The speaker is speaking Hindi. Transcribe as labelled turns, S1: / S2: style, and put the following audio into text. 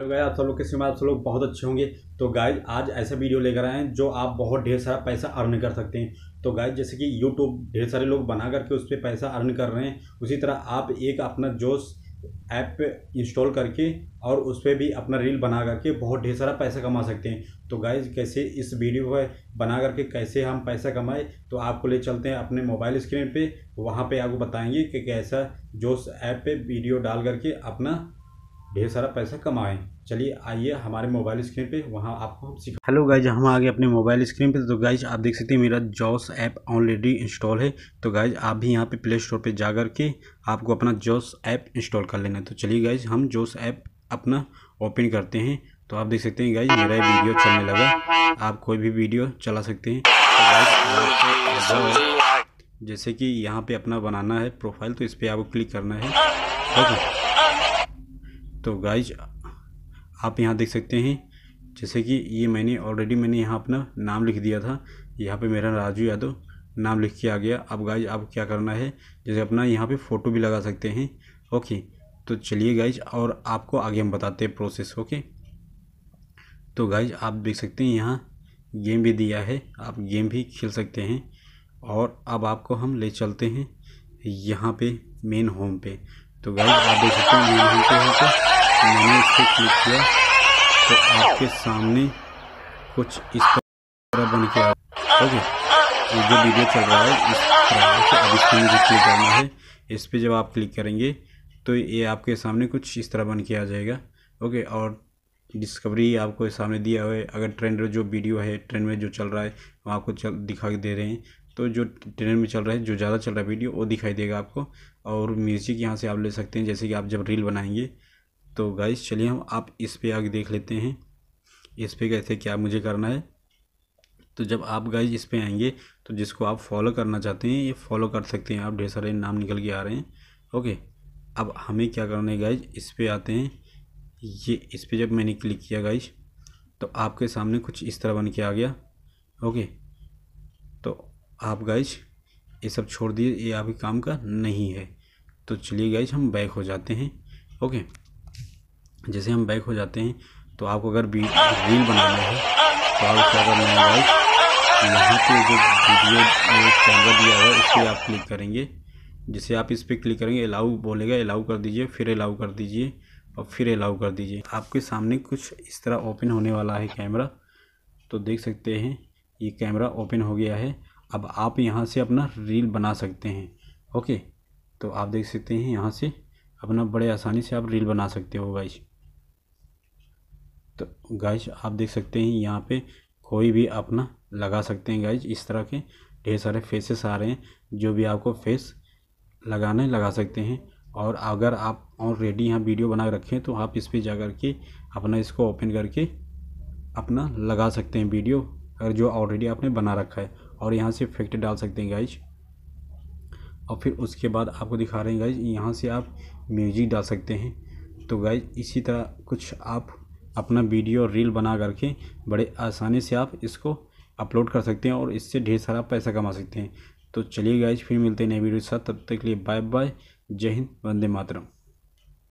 S1: तो गाय आप सब लोग के सिम आप सब लोग बहुत अच्छे होंगे तो गाय आज ऐसा वीडियो लेकर आए हैं जो आप बहुत ढेर सारा पैसा अर्न कर सकते हैं तो गाय जैसे कि यूट्यूब ढेर सारे लोग बना करके उस पर पैसा अर्न कर रहे हैं उसी तरह आप एक अपना जोश ऐप इंस्टॉल करके और उस पर भी अपना रील बना करके बहुत ढेर सारा पैसा कमा सकते हैं तो गाइज कैसे इस वीडियो को बना करके कैसे हम पैसा कमाए तो आपको ले चलते हैं अपने मोबाइल स्क्रीन पे वहाँ पे आपको बताएंगे कि कैसा जोश ऐप पे वीडियो डाल करके अपना ढेर सारा पैसा कमाएं चलिए आइए हमारे मोबाइल स्क्रीन पे वहाँ आपको हम सिखा हेलो गाइज हम आ गए अपने मोबाइल स्क्रीन पे तो गाइज आप देख सकते हैं मेरा जॉस ऐप ऑलरेडी इंस्टॉल है तो गाइज आप भी यहाँ पे प्ले स्टोर पे जा कर के आपको अपना जॉस ऐप इंस्टॉल कर लेना है तो चलिए गाइज हम जॉस ऐप अपना ओपन करते हैं तो आप देख सकते हैं गाइज मेरा वीडियो चलने लगा आप कोई भी वीडियो चला सकते हैं तो जैसे कि यहाँ पे अपना बनाना है प्रोफाइल तो इस पर आपको क्लिक करना है तो गाइज आप यहाँ देख सकते हैं जैसे कि ये मैंने ऑलरेडी मैंने यहाँ अपना नाम लिख दिया था यहाँ पे मेरा राजू यादव नाम लिख के आ गया अब गाइज आप क्या करना है जैसे अपना यहाँ पे फ़ोटो भी लगा सकते हैं ओके तो चलिए गाइज और आपको आगे हम बताते हैं प्रोसेस ओके तो गाइज आप देख सकते हैं यहाँ गेम भी दिया है आप गेम भी खेल सकते हैं और अब आपको हम ले चलते हैं यहाँ पे मेन होम पे तो गाइज आप देख सकते हैं मेन होम पे यहाँ पर मैंने इसे क्लिक किया तो आपके सामने कुछ इस तरह बन के ओके तो जो वीडियो चल रहा है इस तरह से अब इसको मुझे क्लिक करना है इस पर जब आप क्लिक करेंगे तो ये आपके सामने कुछ इस तरह बन के आ जाएगा ओके और डिस्कवरी आपको सामने दिया हुआ है अगर ट्रेंड जो वीडियो है ट्रेंड में जो चल रहा है वो आपको चल दिखा दे रहे हैं तो जो ट्रेंड में चल रहा है जो ज़्यादा चल रहा है वीडियो वो दिखाई देगा आपको और म्यूज़िक यहाँ से आप ले सकते हैं जैसे कि आप जब रील बनाएंगे तो गाइस चलिए हम आप इस पे आगे देख लेते हैं इस पे कैसे क्या मुझे करना है तो जब आप गाइज इस पे आएंगे तो जिसको आप फॉलो करना चाहते हैं ये फॉलो कर सकते हैं आप ढेर सारे नाम निकल के आ रहे हैं ओके अब हमें क्या करना है गाइज इस पर आते हैं ये इस पर जब मैंने क्लिक किया गाइज तो आपके सामने कुछ इस तरह बन के आ गया ओके तो आप गाइज ये सब छोड़ दिए ये अभी काम का नहीं है तो चलिए गाइज हम बैक हो जाते हैं ओके जैसे हम बैक हो जाते हैं तो आपको अगर रील बनाना है तो आप क्या करना है गाइस यहाँ पे जो वीडियो कैमरा दिया हुआ है उस पर आप क्लिक करेंगे जैसे आप इस पर क्लिक करेंगे अलाउ बोलेगा अलाउ कर दीजिए फिर अलाउ कर दीजिए और फिर अलाउ कर दीजिए आपके सामने कुछ इस तरह ओपन होने वाला है कैमरा तो देख सकते हैं ये कैमरा ओपन हो गया है अब आप यहाँ से अपना रील बना सकते हैं ओके तो आप देख सकते हैं यहाँ से अपना बड़े आसानी से आप रील बना सकते हो गाइस तो गाइज आप देख सकते हैं यहाँ पे कोई भी अपना लगा सकते हैं गाइज इस तरह के ढेर सारे फेसेस आ रहे हैं जो भी आपको फेस लगाने लगा सकते हैं और अगर आप ऑलरेडी यहाँ वीडियो बना रखें तो आप इस पर जा कर के अपना इसको ओपन करके अपना लगा सकते हैं वीडियो अगर जो ऑलरेडी आपने बना रखा है और यहाँ से इफेक्ट डाल सकते हैं गाइज और फिर उसके बाद आपको दिखा रहे हैं गाइज यहाँ से आप म्यूजिक डाल सकते हैं तो गाइज इसी तरह कुछ आप अपना वीडियो और रील बना करके बड़े आसानी से आप इसको अपलोड कर सकते हैं और इससे ढेर सारा पैसा कमा सकते हैं तो चलिए गाइज फिर मिलते हैं नए वीडियो के साथ तब तक के लिए बाय बाय जय हिंद वंदे मातरम